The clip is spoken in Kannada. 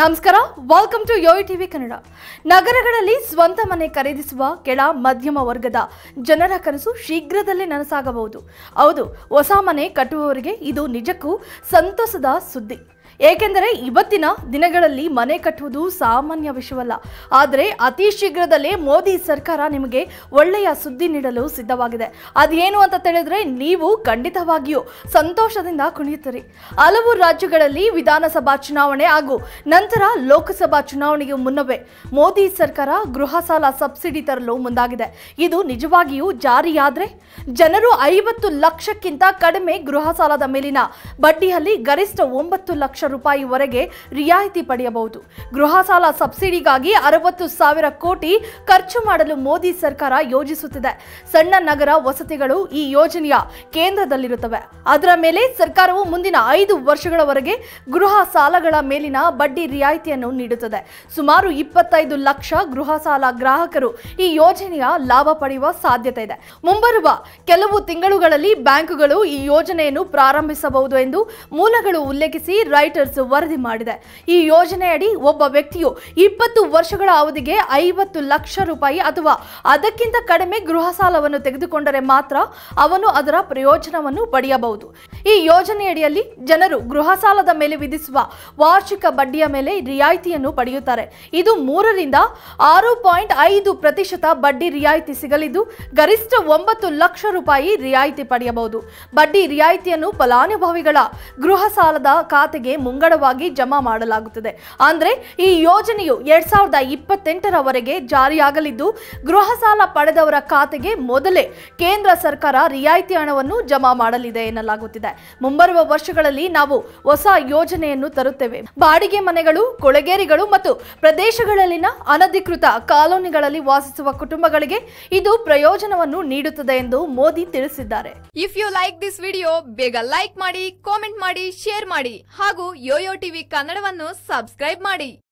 ನಮಸ್ಕಾರ welcome to Yoyo TV Kannada ನಗರಗಳಲ್ಲಿ ಸ್ವಂತ ಮನೆ ಖರೀದಿಸುವ ಕೆಳ ಮಧ್ಯಮ ವರ್ಗದ ಜನರ ಕನಸು ಶೀಘ್ರದಲ್ಲೇ ನನಸಾಗಬಹುದು ಹೌದು ಹೊಸ ಮನೆ ಕಟ್ಟುವವರಿಗೆ ಇದು ನಿಜಕ್ಕೂ ಸಂತಸದ ಸುದ್ದಿ ಏಕೆಂದರೆ ಇವತ್ತಿನ ದಿನಗಳಲ್ಲಿ ಮನೆ ಕಟ್ಟುವುದು ಸಾಮಾನ್ಯ ವಿಷಯವಲ್ಲ ಆದರೆ ಅತಿ ಶೀಘ್ರದಲ್ಲೇ ಮೋದಿ ಸರ್ಕಾರ ನಿಮಗೆ ಒಳ್ಳೆಯ ಸುದ್ದಿ ನೀಡಲು ಸಿದ್ಧವಾಗಿದೆ ಅದೇನು ಅಂತ ತಿಳಿದ್ರೆ ನೀವು ಖಂಡಿತವಾಗಿಯೂ ಸಂತೋಷದಿಂದ ಕುಣಿಯುತ್ತೀರಿ ಹಲವು ರಾಜ್ಯಗಳಲ್ಲಿ ವಿಧಾನಸಭಾ ಚುನಾವಣೆ ಹಾಗೂ ನಂತರ ಲೋಕಸಭಾ ಚುನಾವಣೆಗೆ ಮುನ್ನವೇ ಮೋದಿ ಸರ್ಕಾರ ಗೃಹ ಸಾಲ ಸಬ್ಸಿಡಿ ತರಲು ಮುಂದಾಗಿದೆ ಇದು ನಿಜವಾಗಿಯೂ ಜಾರಿಯಾದರೆ ಜನರು ಐವತ್ತು ಲಕ್ಷಕ್ಕಿಂತ ಕಡಿಮೆ ಗೃಹ ಸಾಲದ ಮೇಲಿನ ಬಡ್ಡಿಯಲ್ಲಿ ಗರಿಷ್ಠ ಒಂಬತ್ತು ಲಕ್ಷ ವರೆಗೆ ರಿಯಾಯಿತಿ ಪಡೆಯಬಹುದು ಗೃಹ ಸಾಲ ಸಬ್ಸಿಡಿಗಾಗಿ ಅರವತ್ತು ಸಾವಿರ ಕೋಟಿ ಖರ್ಚು ಮಾಡಲು ಮೋದಿ ಸರ್ಕಾರ ಯೋಜಿಸುತ್ತಿದೆ ಸಣ್ಣ ನಗರ ವಸತಿಗಳು ಈ ಯೋಜನೆಯ ಕೇಂದ್ರದಲ್ಲಿರುತ್ತವೆ ಅದರ ಮೇಲೆ ಸರ್ಕಾರವು ಮುಂದಿನ ಐದು ವರ್ಷಗಳವರೆಗೆ ಗೃಹ ಸಾಲಗಳ ಮೇಲಿನ ಬಡ್ಡಿ ರಿಯಾಯಿತಿಯನ್ನು ನೀಡುತ್ತದೆ ಸುಮಾರು ಇಪ್ಪತ್ತೈದು ಲಕ್ಷ ಗೃಹ ಸಾಲ ಗ್ರಾಹಕರು ಈ ಯೋಜನೆಯ ಲಾಭ ಪಡೆಯುವ ಸಾಧ್ಯತೆ ಇದೆ ಮುಂಬರುವ ಕೆಲವು ತಿಂಗಳುಗಳಲ್ಲಿ ಬ್ಯಾಂಕುಗಳು ಈ ಯೋಜನೆಯನ್ನು ಪ್ರಾರಂಭಿಸಬಹುದು ಎಂದು ಮೂಲಗಳು ಉಲ್ಲೇಖಿಸಿ ರೈಟ್ ರಾಯ್ಟರ್ಸ್ ವರದಿ ಮಾಡಿದೆ ಈ ಯೋಜನೆಯಡಿ ಒಬ್ಬ ವ್ಯಕ್ತಿಯು ಇಪ್ಪತ್ತು ವರ್ಷಗಳ ಅವಧಿಗೆ ಐವತ್ತು ಲಕ್ಷ ರೂಪಾಯಿ ಅಥವಾ ಅದಕ್ಕಿಂತ ಕಡಿಮೆ ಗೃಹ ಸಾಲವನ್ನು ತೆಗೆದುಕೊಂಡರೆ ಮಾತ್ರ ಅವನು ಅದರ ಪ್ರಯೋಜನವನ್ನು ಪಡೆಯಬಹುದು ಈ ಯೋಜನೆಯಡಿಯಲ್ಲಿ ಜನರು ಗೃಹ ಸಾಲದ ಮೇಲೆ ವಿಧಿಸುವ ವಾರ್ಷಿಕ ಬಡ್ಡಿಯ ಮೇಲೆ ರಿಯಾಯಿತಿಯನ್ನು ಪಡೆಯುತ್ತಾರೆ ಇದು ಮೂರರಿಂದ ಆರು ಪಾಯಿಂಟ್ ಐದು ಪ್ರತಿಶತ ಬಡ್ಡಿ ರಿಯಾಯಿತಿ ಸಿಗಲಿದ್ದು ಗರಿಷ್ಠ ಒಂಬತ್ತು ಲಕ್ಷ ರೂಪಾಯಿ ರಿಯಾಯಿತಿ ಪಡೆಯಬಹುದು ಬಡ್ಡಿ ರಿಯಾಯಿತಿಯನ್ನು ಫಲಾನುಭವಿಗಳ ಗೃಹ ಸಾಲದ ಖಾತೆಗೆ ಮುಂಗಡವಾಗಿ ಜಮಾ ಮಾಡಲಾಗುತ್ತದೆ ಅಂದರೆ ಈ ಯೋಜನೆಯು ಎರಡ್ ಸಾವಿರದ ಇಪ್ಪತ್ತೆಂಟರವರೆಗೆ ಜಾರಿಯಾಗಲಿದ್ದು ಗೃಹ ಸಾಲ ಪಡೆದವರ ಖಾತೆಗೆ ಮೊದಲೇ ಕೇಂದ್ರ ಸರ್ಕಾರ ರಿಯಾಯಿತಿ ಹಣವನ್ನು ಜಮಾ ಮಾಡಲಿದೆ ಎನ್ನಲಾಗುತ್ತಿದೆ ಇದೆ ಮುಂಬರುವ ವರ್ಷಗಳಲ್ಲಿ ನಾವು ಹೊಸ ಯೋಜನೆಯನ್ನು ತರುತ್ತೇವೆ ಬಾಡಿಗೆ ಮನೆಗಳು ಕೊಳೆಗೇರಿಗಳು ಮತ್ತು ಪ್ರದೇಶಗಳಲ್ಲಿನ ಅನಧಿಕೃತ ಕಾಲೋನಿಗಳಲ್ಲಿ ವಾಸಿಸುವ ಕುಟುಂಬಗಳಿಗೆ ಇದು ಪ್ರಯೋಜನವನ್ನು ನೀಡುತ್ತದೆ ಎಂದು ಮೋದಿ ತಿಳಿಸಿದ್ದಾರೆ if you like this video ಬೇಗ ಲೈಕ್ ಮಾಡಿ ಕಾಮೆಂಟ್ ಮಾಡಿ ಶೇರ್ ಮಾಡಿ ಹಾಗೂ ಯೋಯೋ ಟಿವಿ ಕನ್ನಡವನ್ನು ಸಬ್ಸ್ಕ್ರೈಬ್ ಮಾಡಿ